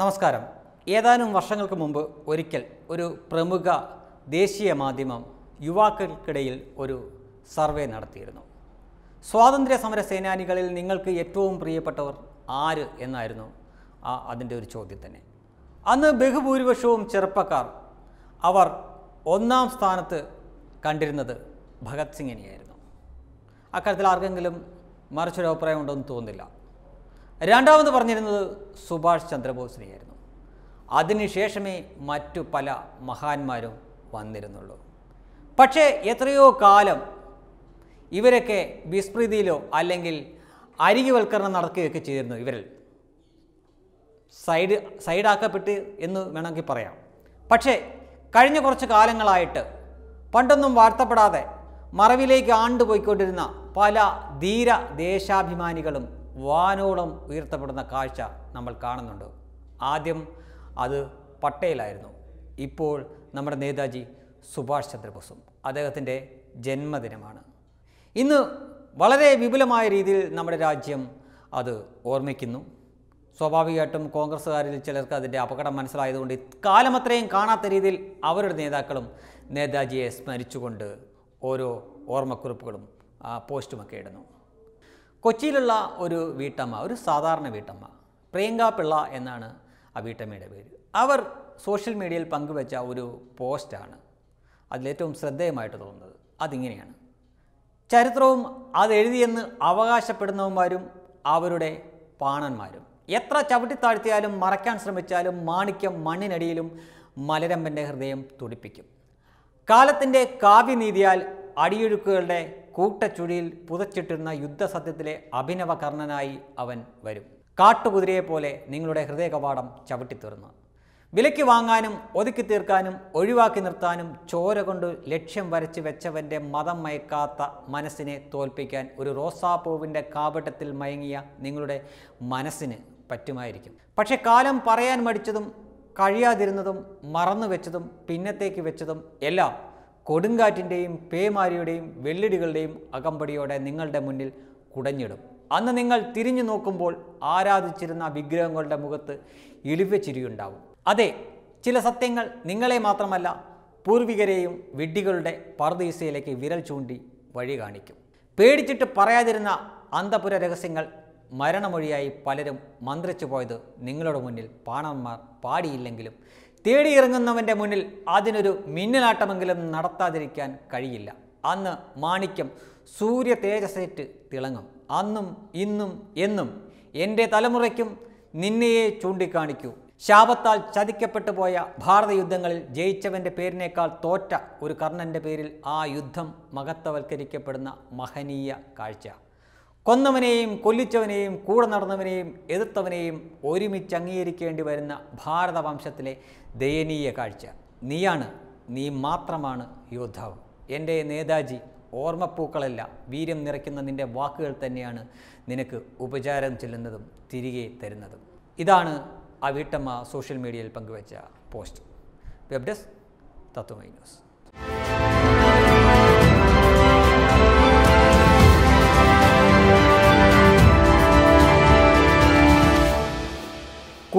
നമസ്കാരം ഏതാനും വർഷങ്ങൾക്ക് മുമ്പ് ഒരിക്കൽ ഒരു പ്രമുഖ ദേശീയ മാധ്യമം യുവാക്കൾക്കിടയിൽ ഒരു സർവേ നടത്തിയിരുന്നു സ്വാതന്ത്ര്യ സമര സേനാനികളിൽ നിങ്ങൾക്ക് ഏറ്റവും പ്രിയപ്പെട്ടവർ ആര് എന്നായിരുന്നു ആ അതിൻ്റെ ഒരു ചോദ്യം തന്നെ അന്ന് ബഹുഭൂരിപക്ഷവും ചെറുപ്പക്കാർ അവർ ഒന്നാം സ്ഥാനത്ത് കണ്ടിരുന്നത് ഭഗത് സിംഗിനെയായിരുന്നു അക്കാര്യത്തിൽ ആർക്കെങ്കിലും മറിച്ചൊരു അഭിപ്രായം എന്ന് തോന്നുന്നില്ല രണ്ടാമത് പറഞ്ഞിരുന്നത് സുഭാഷ് ചന്ദ്രബോസിനെയായിരുന്നു അതിനുശേഷമേ മറ്റു പല മഹാന്മാരും വന്നിരുന്നുള്ളൂ പക്ഷേ എത്രയോ കാലം ഇവരൊക്കെ വിസ്മൃതിയിലോ അല്ലെങ്കിൽ അരികിവൽക്കരണം നടക്കുകയൊക്കെ ചെയ്തിരുന്നു ഇവരിൽ സൈഡ് സൈഡാക്കപ്പെട്ട് എന്ന് വേണമെങ്കിൽ പറയാം പക്ഷേ കഴിഞ്ഞ കുറച്ച് കാലങ്ങളായിട്ട് പണ്ടൊന്നും വാർത്തപ്പെടാതെ മറവിലേക്ക് ആണ്ടുപോയിക്കൊണ്ടിരുന്ന പല ധീര ദേശാഭിമാനികളും വാനോളം ഉയർത്തപ്പെടുന്ന കാഴ്ച നമ്മൾ കാണുന്നുണ്ട് ആദ്യം അത് പട്ടേലായിരുന്നു ഇപ്പോൾ നമ്മുടെ നേതാജി സുഭാഷ് ചന്ദ്രബോസും അദ്ദേഹത്തിൻ്റെ ജന്മദിനമാണ് ഇന്ന് വളരെ വിപുലമായ രീതിയിൽ നമ്മുടെ രാജ്യം അത് ഓർമ്മിക്കുന്നു സ്വാഭാവികമായിട്ടും കോൺഗ്രസ്സുകാരിൽ ചിലർക്ക് അതിൻ്റെ അപകടം മനസ്സിലായതുകൊണ്ട് ഇക്കാലം അത്രയും കാണാത്ത രീതിയിൽ അവരുടെ നേതാക്കളും നേതാജിയെ സ്മരിച്ചുകൊണ്ട് ഓരോ ഓർമ്മക്കുറിപ്പുകളും പോസ്റ്റുമൊക്കെ ഇടുന്നു കൊച്ചിയിലുള്ള ഒരു വീട്ടമ്മ ഒരു സാധാരണ വീട്ടമ്മ പ്രിയങ്ക പിള്ള എന്നാണ് ആ വീട്ടമ്മയുടെ പേര് അവർ സോഷ്യൽ മീഡിയയിൽ പങ്കുവച്ച ഒരു പോസ്റ്റാണ് അതിലേറ്റവും ശ്രദ്ധേയമായിട്ട് തോന്നുന്നത് അതിങ്ങനെയാണ് ചരിത്രവും അതെഴുതിയെന്ന് അവകാശപ്പെടുന്നവന്മാരും അവരുടെ പാണന്മാരും എത്ര ചവിട്ടിത്താഴ്ത്തിയാലും മറയ്ക്കാൻ ശ്രമിച്ചാലും മാണിക്യം മണ്ണിനടിയിലും മലരമ്പൻ്റെ ഹൃദയം തുടിപ്പിക്കും കാലത്തിൻ്റെ കാവ്യനീതിയാൽ അടിയൊഴുക്കുകളുടെ കൂട്ടച്ചുഴിയിൽ പുതച്ചിട്ടിരുന്ന യുദ്ധസത്യത്തിലെ അഭിനവ കർണനായി അവൻ വരും കാട്ടുകുതിരയെപ്പോലെ നിങ്ങളുടെ ഹൃദയകവാടം ചവിട്ടിത്തുറന്ന് വിലയ്ക്ക് വാങ്ങാനും ഒതുക്കി തീർക്കാനും ഒഴിവാക്കി നിർത്താനും ചോര കൊണ്ട് ലക്ഷ്യം വരച്ച് വെച്ചവൻ്റെ മതം മയക്കാത്ത മനസ്സിനെ തോൽപ്പിക്കാൻ ഒരു റോസാപ്പൂവിൻ്റെ കാപട്ടത്തിൽ മയങ്ങിയ നിങ്ങളുടെ മനസ്സിന് പറ്റുമായിരിക്കും പക്ഷേ കാലം പറയാൻ മടിച്ചതും കഴിയാതിരുന്നതും മറന്നു വെച്ചതും പിന്നത്തേക്ക് വെച്ചതും എല്ലാം കൊടുങ്കാറ്റിൻ്റെയും പേമാരിയുടെയും വെള്ളിടികളുടെയും അകമ്പടിയോടെ നിങ്ങളുടെ മുന്നിൽ കുടഞ്ഞിടും അന്ന് നിങ്ങൾ തിരിഞ്ഞു നോക്കുമ്പോൾ ആരാധിച്ചിരുന്ന വിഗ്രഹങ്ങളുടെ മുഖത്ത് ഇളിവ ചിരിയുണ്ടാവും അതെ ചില സത്യങ്ങൾ നിങ്ങളെ മാത്രമല്ല പൂർവികരെയും വിഡ്ഢികളുടെ പർദീസയിലേക്ക് വിരൽ ചൂണ്ടി വഴി കാണിക്കും പേടിച്ചിട്ട് പറയാതിരുന്ന അന്തപുര രഹസ്യങ്ങൾ മരണമൊഴിയായി പലരും മന്ത്രിച്ചു പോയത് നിങ്ങളുടെ മുന്നിൽ പാണന്മാർ പാടിയില്ലെങ്കിലും തേടിയിറങ്ങുന്നവൻ്റെ മുന്നിൽ അതിനൊരു മിന്നലാട്ടമെങ്കിലും നടത്താതിരിക്കാൻ കഴിയില്ല അന്ന് മാണിക്യം സൂര്യ തേജസേറ്റ് തിളങ്ങും അന്നും ഇന്നും എന്നും എൻ്റെ തലമുറയ്ക്കും നിന്നയെ ചൂണ്ടിക്കാണിക്കൂ ശാപത്താൽ ചതിക്കപ്പെട്ടു പോയ ഭാരത യുദ്ധങ്ങളിൽ ജയിച്ചവൻ്റെ പേരിനേക്കാൾ തോറ്റ ഒരു കർണൻ്റെ പേരിൽ ആ യുദ്ധം മഹത്വവൽക്കരിക്കപ്പെടുന്ന മഹനീയ കാഴ്ച കൊന്നവനെയും കൊല്ലിച്ചവനെയും കൂടെ നടന്നവനെയും എതിർത്തവനെയും ഒരുമിച്ച് അംഗീകരിക്കേണ്ടി വരുന്ന ഭാരതവംശത്തിലെ ദയനീയ കാഴ്ച നീയാണ് നീ മാത്രമാണ് യോദ്ധാവ് എൻ്റെ നേതാജി ഓർമ്മപ്പൂക്കളല്ല വീര്യം നിറയ്ക്കുന്ന നിൻ്റെ വാക്കുകൾ തന്നെയാണ് നിനക്ക് ഉപചാരം ചെല്ലുന്നതും തിരികെ തരുന്നതും ഇതാണ് ആ വീട്ടമ്മ സോഷ്യൽ മീഡിയയിൽ പങ്കുവച്ച പോസ്റ്റ് വെബ് ഡെസ്ക് തത്വമൈ ന്യൂസ്